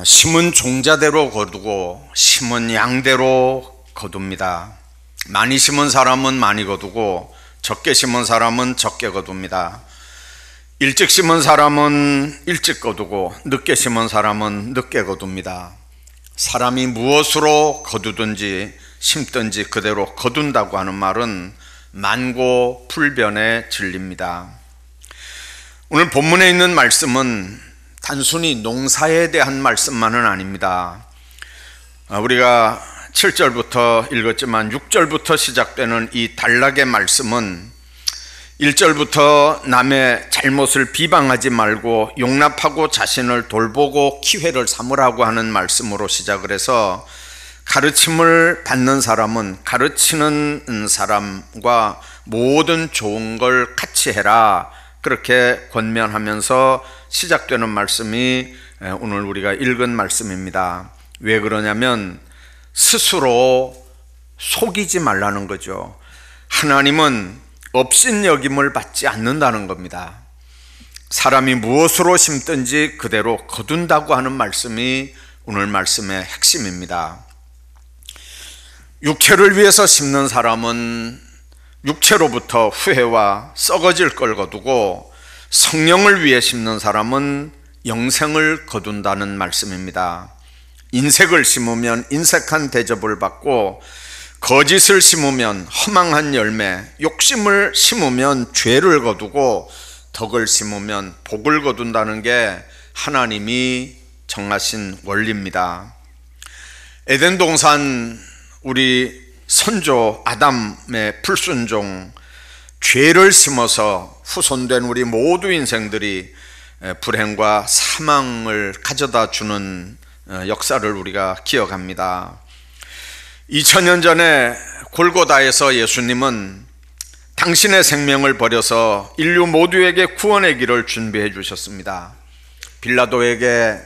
아, 심은 종자대로 거두고 심은 양대로 거둡니다. 많이 심은 사람은 많이 거두고 적게 심은 사람은 적게 거둡니다. 일찍 심은 사람은 일찍 거두고 늦게 심은 사람은 늦게 거둡니다. 사람이 무엇으로 거두든지 심든지 그대로 거둔다고 하는 말은 만고 불변의 진리입니다. 오늘 본문에 있는 말씀은 단순히 농사에 대한 말씀만은 아닙니다. 아, 우리가 7절부터 읽었지만 6절부터 시작되는 이 단락의 말씀은 1절부터 남의 잘못을 비방하지 말고 용납하고 자신을 돌보고 기회를 삼으라고 하는 말씀으로 시작을 해서 가르침을 받는 사람은 가르치는 사람과 모든 좋은 걸 같이 해라. 그렇게 권면하면서 시작되는 말씀이 오늘 우리가 읽은 말씀입니다. 왜 그러냐면 스스로 속이지 말라는 거죠. 하나님은 없인 여김을 받지 않는다는 겁니다. 사람이 무엇으로 심든지 그대로 거둔다고 하는 말씀이 오늘 말씀의 핵심입니다. 육체를 위해서 심는 사람은 육체로부터 후회와 썩어질 걸 거두고 성령을 위해 심는 사람은 영생을 거둔다는 말씀입니다. 인색을 심으면 인색한 대접을 받고 거짓을 심으면 허망한 열매, 욕심을 심으면 죄를 거두고 덕을 심으면 복을 거둔다는 게 하나님이 정하신 원리입니다. 에덴 동산 우리 선조 아담의 불순종, 죄를 심어서 후손된 우리 모두 인생들이 불행과 사망을 가져다 주는 어, 역사를 우리가 기억합니다. 2000년 전에 골고다에서 예수님은 당신의 생명을 버려서 인류 모두에게 구원의 길을 준비해 주셨습니다. 빌라도에게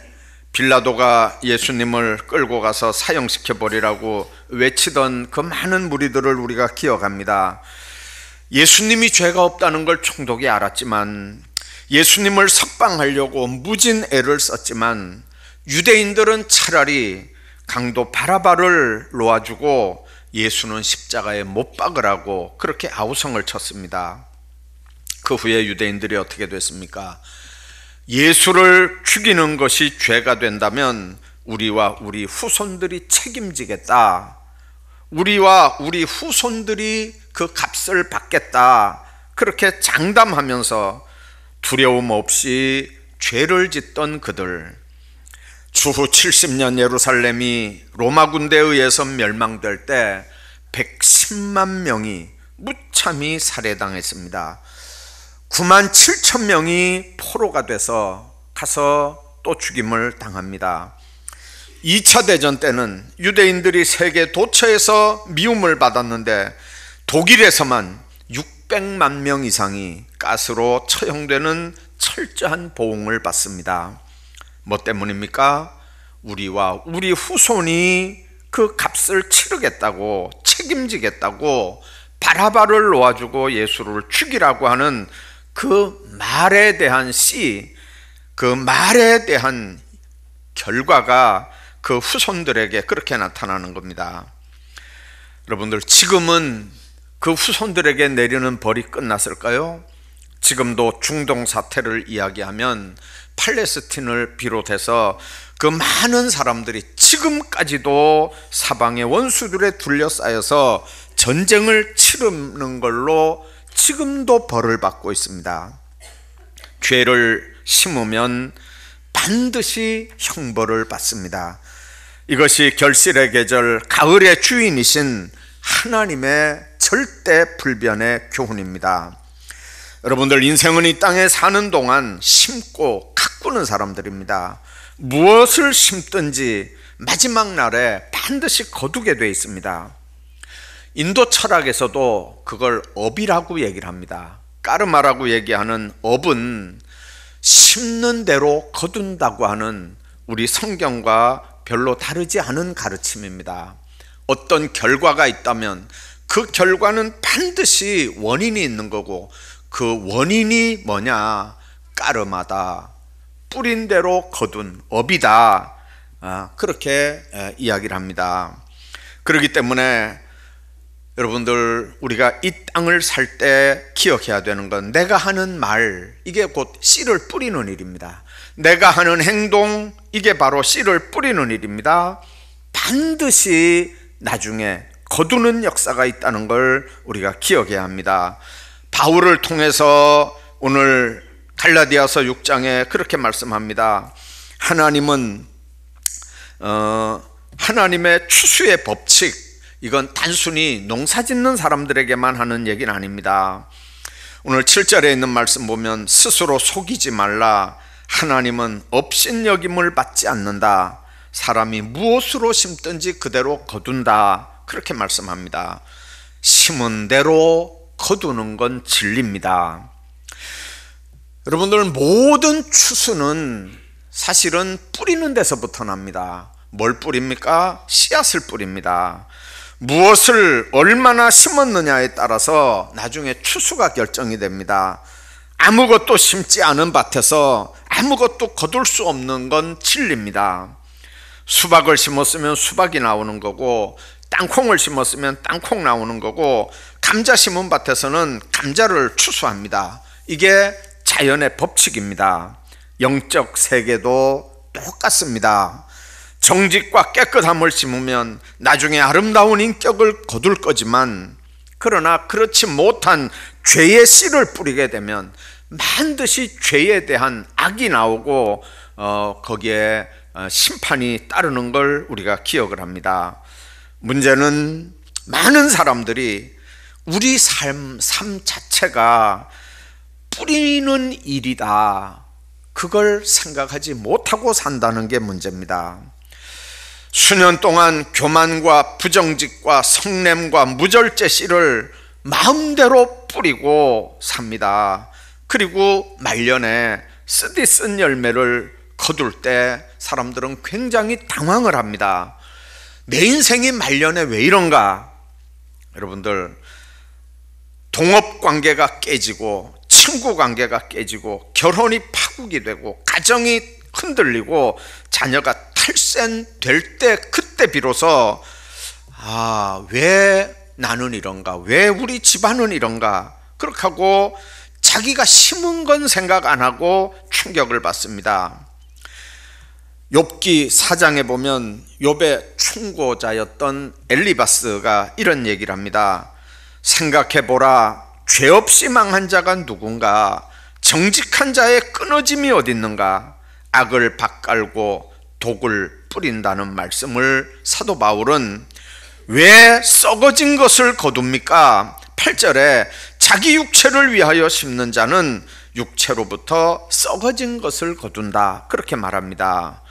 빌라도가 예수님을 끌고 가서 사형시켜 버리라고 외치던 그 많은 무리들을 우리가 기억합니다. 예수님이 죄가 없다는 걸 총독이 알았지만 예수님을 석방하려고 무진 애를 썼지만 유대인들은 차라리 강도 바라바를 놓아주고 예수는 십자가에 못 박으라고 그렇게 아우성을 쳤습니다. 그 후에 유대인들이 어떻게 됐습니까? 예수를 죽이는 것이 죄가 된다면 우리와 우리 후손들이 책임지겠다. 우리와 우리 후손들이 그 값을 받겠다. 그렇게 장담하면서 두려움 없이 죄를 짓던 그들. 주후 70년 예루살렘이 로마 군대에 의해서 멸망될 때 110만 명이 무참히 살해당했습니다. 9만 7천 명이 포로가 돼서 가서 또 죽임을 당합니다. 2차 대전 때는 유대인들이 세계 도처에서 미움을 받았는데 독일에서만 600만 명 이상이 가스로 처형되는 철저한 보응을 받습니다. 뭐 때문입니까? 우리와 우리 후손이 그 값을 치르겠다고 책임지겠다고 바라바를 놓아주고 예수를 죽이라고 하는 그 말에 대한 씨, 그 말에 대한 결과가 그 후손들에게 그렇게 나타나는 겁니다. 여러분들, 지금은 그 후손들에게 내리는 벌이 끝났을까요? 지금도 중동 사태를 이야기하면 팔레스틴을 비롯해서 그 많은 사람들이 지금까지도 사방의 원수들에 둘러싸여서 전쟁을 치르는 걸로 지금도 벌을 받고 있습니다. 죄를 심으면 반드시 형벌을 받습니다. 이것이 결실의 계절 가을의 주인이신 하나님의 절대 불변의 교훈입니다. 여러분들 인생은 이 땅에 사는 동안 심고 가꾸는 사람들입니다. 무엇을 심든지 마지막 날에 반드시 거두게 돼 있습니다. 인도 철학에서도 그걸 업이라고 얘기를 합니다. 까르마라고 얘기하는 업은 심는 대로 거둔다고 하는 우리 성경과 별로 다르지 않은 가르침입니다. 어떤 결과가 있다면 그 결과는 반드시 원인이 있는 거고 그 원인이 뭐냐? 까르마다. 뿌린 대로 거둔 업이다. 아, 그렇게 이야기를 합니다. 그렇기 때문에 여러분들 우리가 이 땅을 살 때 기억해야 되는 건 내가 하는 말 이게 곧 씨를 뿌리는 일입니다. 내가 하는 행동 이게 바로 씨를 뿌리는 일입니다. 반드시 나중에 거두는 역사가 있다는 걸 우리가 기억해야 합니다. 바울을 통해서 오늘 갈라디아서 6장에 그렇게 말씀합니다. 하나님은 어, 하나님의 추수의 법칙 이건 단순히 농사 짓는 사람들에게만 하는 얘기는 아닙니다. 오늘 7절에 있는 말씀 보면 스스로 속이지 말라. 하나님은 업신여김을 받지 않는다. 사람이 무엇으로 심든지 그대로 거둔다. 그렇게 말씀합니다. 심은 대로 거두는 건 진리입니다. 여러분들 모든 추수는 사실은 뿌리는 데서부터 납니다. 뭘 뿌립니까? 씨앗을 뿌립니다. 무엇을 얼마나 심었느냐에 따라서 나중에 추수가 결정이 됩니다. 아무것도 심지 않은 밭에서 아무것도 거둘 수 없는 건 진리입니다. 수박을 심었으면 수박이 나오는 거고 땅콩을 심었으면 땅콩 나오는 거고 감자 심은 밭에서는 감자를 추수합니다. 이게 자연의 법칙입니다. 영적 세계도 똑같습니다. 정직과 깨끗함을 심으면 나중에 아름다운 인격을 거둘 거지만 그러나 그렇지 못한 죄의 씨를 뿌리게 되면 반드시 죄에 대한 악이 나오고 어, 거기에 어, 심판이 따르는 걸 우리가 기억을 합니다. 문제는 많은 사람들이 우리 삶, 삶 자체가 뿌리는 일이다. 그걸 생각하지 못하고 산다는 게 문제입니다. 수년 동안 교만과 부정직과 성냄과 무절제 씨를 마음대로 뿌리고 삽니다. 그리고 말년에 쓰디 쓴 열매를 거둘 때 사람들은 굉장히 당황을 합니다. 내 인생이 말년에 왜 이런가? 여러분들, 동업 관계가 깨지고, 친구 관계가 깨지고, 결혼이 파국이 되고, 가정이 흔들리고, 자녀가 탈 s 될때 그때 비로소 아 왜 나는 이런가 왜 우리 집안은 이런가 그렇게 하고 자기가 심은 건 생각 안 하고 충격을 받습니다. 욥기 사장에 보면 욥의 충고자였던 엘리바스가 이런 얘기를 합니다. 생각해 보라 죄 없이 망한 자가 누군가 정직한 자의 끊어짐이 어디 있는가 악을 박깔고 독을 뿌린다는 말씀을 사도 바울은 왜 썩어진 것을 거둡니까? 8절에 자기 육체를 위하여 심는 자는 육체로부터 썩어진 것을 거둔다. 그렇게 말합니다.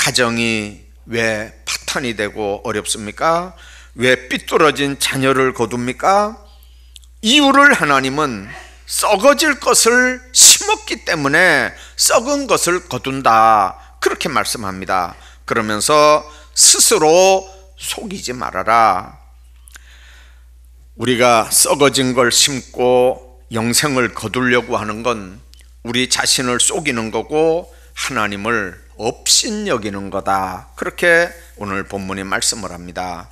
가정이 왜 파탄이 되고 어렵습니까? 왜 삐뚤어진 자녀를 거둡니까? 이유를 하나님은 썩어질 것을 심었기 때문에 썩은 것을 거둔다. 그렇게 말씀합니다. 그러면서 스스로 속이지 말아라. 우리가 썩어진 걸 심고 영생을 거두려고 하는 건 우리 자신을 속이는 거고 하나님을 없인 여기는 거다. 그렇게 오늘 본문이 말씀을 합니다.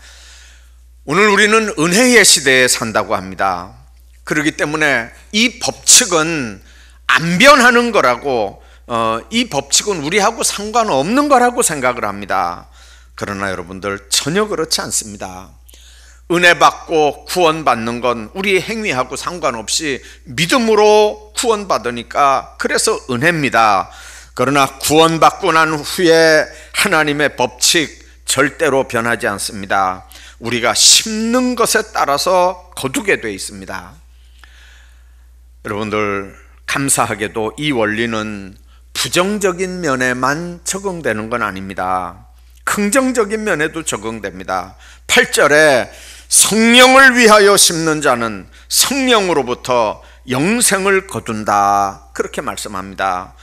오늘 우리는 은혜의 시대에 산다고 합니다. 그렇기 때문에 이 법칙은 안 변하는 거라고 어, 이 법칙은 우리하고 상관없는 거라고 생각을 합니다. 그러나 여러분들 전혀 그렇지 않습니다. 은혜 받고 구원 받는 건 우리의 행위하고 상관없이 믿음으로 구원 받으니까 그래서 은혜입니다. 그러나 구원 받고 난 후에 하나님의 법칙 절대로 변하지 않습니다. 우리가 심는 것에 따라서 거두게 돼 있습니다. 여러분들 감사하게도 이 원리는 부정적인 면에만 적용되는 건 아닙니다. 긍정적인 면에도 적용됩니다. 8절에 성령을 위하여 심는 자는 성령으로부터 영생을 거둔다. 그렇게 말씀합니다.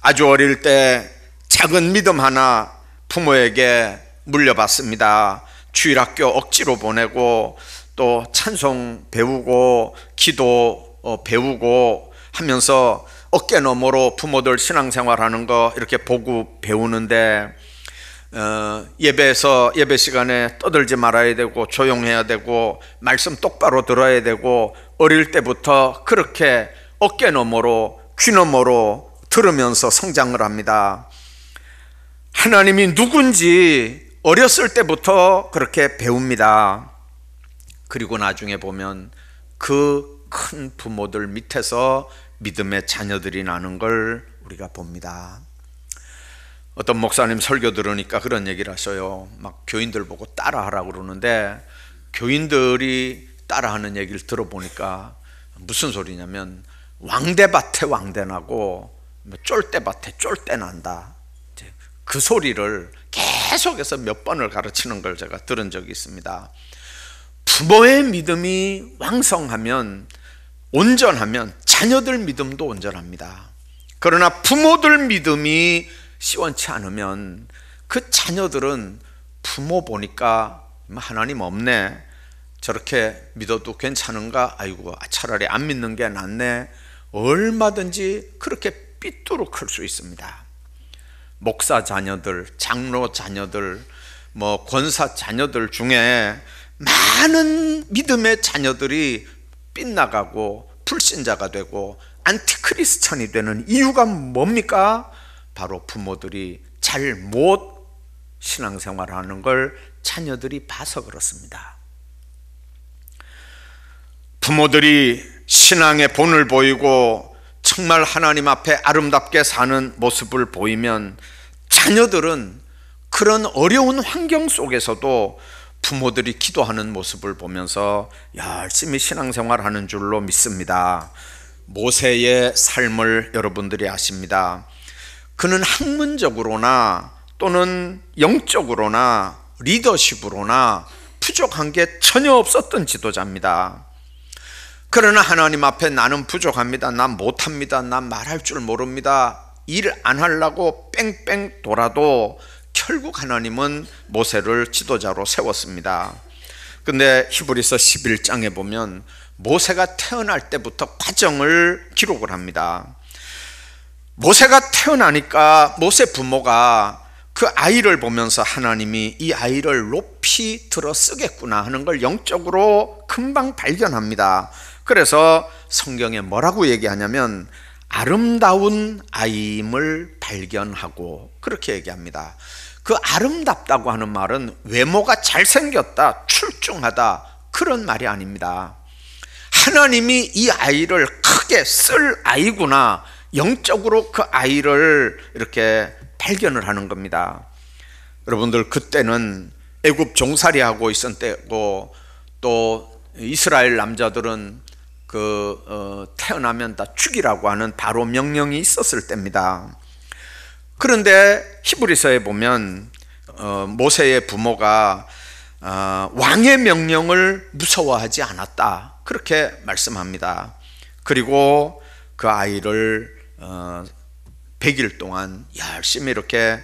아주 어릴 때 작은 믿음 하나 부모에게 물려받습니다. 주일학교 억지로 보내고 또 찬송 배우고 기도 어, 배우고 하면서 어깨 너머로 부모들 신앙생활하는 거 이렇게 보고 배우는데 어, 예배에서 예배 시간에 떠들지 말아야 되고 조용해야 되고 말씀 똑바로 들어야 되고 어릴 때부터 그렇게 어깨 너머로 귀 너머로 들으면서 성장을 합니다. 하나님이 누군지 어렸을 때부터 그렇게 배웁니다. 그리고 나중에 보면 그 큰 부모들 밑에서 믿음의 자녀들이 나는 걸 우리가 봅니다. 어떤 목사님 설교 들으니까 그런 얘기를 하셔요. 막 교인들 보고 따라하라 그러는데 교인들이 따라하는 얘기를 들어보니까 무슨 소리냐면 왕대밭에 왕대나고 뭐 쫄대밭에 쫄대난다. 그 소리를 계속해서 몇 번을 가르치는 걸 제가 들은 적이 있습니다. 부모의 믿음이 왕성하면 온전하면 자녀들 믿음도 온전합니다. 그러나 부모들 믿음이 시원치 않으면 그 자녀들은 부모 보니까 뭐 하나님 없네. 저렇게 믿어도 괜찮은가? 아이고, 차라리 안 믿는 게 낫네. 얼마든지 그렇게 삐뚤어클 수 있습니다. 목사 자녀들, 장로 자녀들, 뭐 권사 자녀들 중에 많은 믿음의 자녀들이 빗나가고 불신자가 되고 안티크리스천이 되는 이유가 뭡니까? 바로 부모들이 잘 못 신앙생활하는 걸 자녀들이 봐서 그렇습니다. 부모들이 신앙의 본을 보이고 정말 하나님 앞에 아름답게 사는 모습을 보이면 자녀들은 그런 어려운 환경 속에서도 부모들이 기도하는 모습을 보면서 열심히 신앙생활 하는 줄로 믿습니다. 모세의 삶을 여러분들이 아십니다. 그는 학문적으로나 또는 영적으로나 리더십으로나 부족한 게 전혀 없었던 지도자입니다. 그러나 하나님 앞에 나는 부족합니다. 난 못합니다. 난 말할 줄 모릅니다. 일 안 하려고 뺑뺑 돌아도 결국 하나님은 모세를 지도자로 세웠습니다. 근데 히브리서 11장에 보면 모세가 태어날 때부터 과정을 기록을 합니다. 모세가 태어나니까 모세 부모가 그 아이를 보면서 하나님이 이 아이를 높이 들어 쓰겠구나 하는 걸 영적으로 금방 발견합니다. 그래서 성경에 뭐라고 얘기하냐면 아름다운 아이임을 발견하고 그렇게 얘기합니다. 그 아름답다고 하는 말은 외모가 잘생겼다, 출중하다 그런 말이 아닙니다. 하나님이 이 아이를 크게 쓸 아이구나 영적으로 그 아이를 이렇게 발견을 하는 겁니다. 여러분들 그때는 애굽 종살이하고 있었 때고 또 이스라엘 남자들은 그 어, 태어나면 다 죽이라고 하는 바로 명령이 있었을 때입니다. 그런데 히브리서에 보면 어, 모세의 부모가 어, 왕의 명령을 무서워하지 않았다 그렇게 말씀합니다. 그리고 그 아이를 100일 어, 동안 열심히 이렇게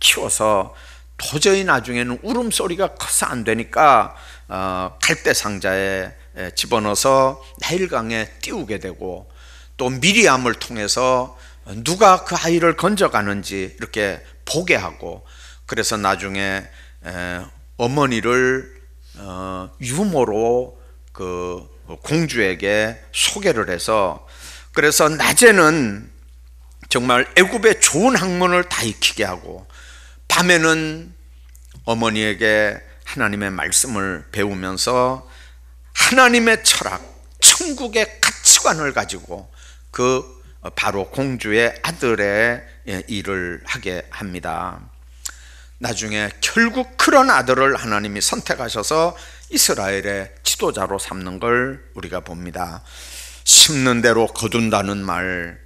키워서 도저히 나중에는 울음소리가 커서 안 되니까 어, 갈대 상자에 예, 집어넣어서 나일강에 띄우게 되고 또 미리암을 통해서 누가 그 아이를 건져가는지 이렇게 보게 하고 그래서 나중에 예, 어머니를 어, 유모로 그 공주에게 소개를 해서 그래서 낮에는 정말 애굽의 좋은 학문을 다 익히게 하고 밤에는 어머니에게 하나님의 말씀을 배우면서 하나님의 철학, 천국의 가치관을 가지고 그 어, 바로 공주의 아들의 예, 일을 하게 합니다. 나중에 결국 그런 아들을 하나님이 선택하셔서 이스라엘의 지도자로 삼는 걸 우리가 봅니다. 심는 대로 거둔다는 말,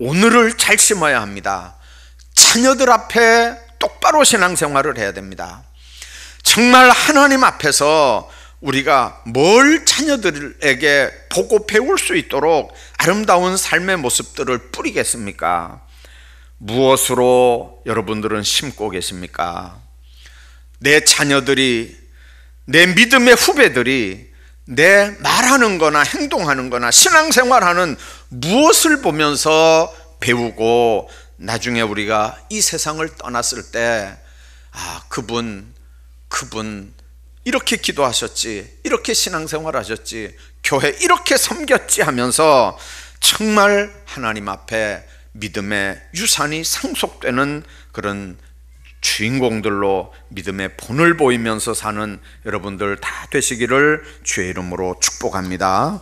오늘을 잘 심어야 합니다. 자녀들 앞에 똑바로 신앙생활을 해야 됩니다. 정말 하나님 앞에서 우리가 뭘 자녀들에게 보고 배울 수 있도록 아름다운 삶의 모습들을 뿌리겠습니까? 무엇으로 여러분들은 심고 계십니까? 내 자녀들이, 내 믿음의 후배들이 내 말하는 거나 행동하는 거나 신앙생활하는 무엇을 보면서 배우고 나중에 우리가 이 세상을 떠났을 때, 아, 그분, 그분, 이렇게 기도하셨지, 이렇게 신앙생활 하셨지, 교회 이렇게 섬겼지 하면서 정말 하나님 앞에 믿음의 유산이 상속되는 그런 주인공들로 믿음의 본을 보이면서 사는 여러분들 다 되시기를 주의 이름으로 축복합니다.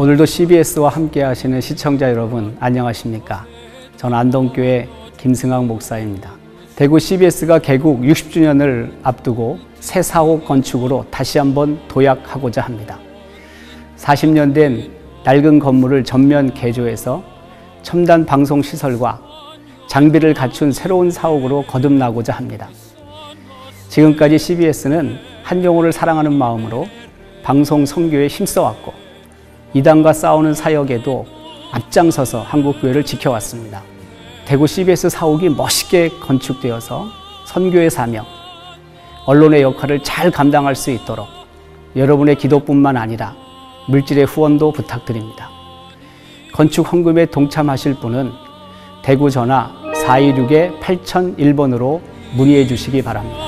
오늘도 CBS와 함께 하시는 시청자 여러분 안녕하십니까? 전 안동교회 김승학 목사입니다. 대구 CBS가 개국 60주년을 앞두고 새 사옥 건축으로 다시 한번 도약하고자 합니다. 40년 된 낡은 건물을 전면 개조해서 첨단 방송 시설과 장비를 갖춘 새로운 사옥으로 거듭나고자 합니다. 지금까지 CBS는 한영호를 사랑하는 마음으로 방송 선교에 힘써왔고 이단과 싸우는 사역에도 앞장서서 한국교회를 지켜왔습니다. 대구 CBS 사옥이 멋있게 건축되어서 선교의 사명, 언론의 역할을 잘 감당할 수 있도록 여러분의 기도뿐만 아니라 물질의 후원도 부탁드립니다. 건축 헌금에 동참하실 분은 대구 전화 426-8001번으로 문의해 주시기 바랍니다.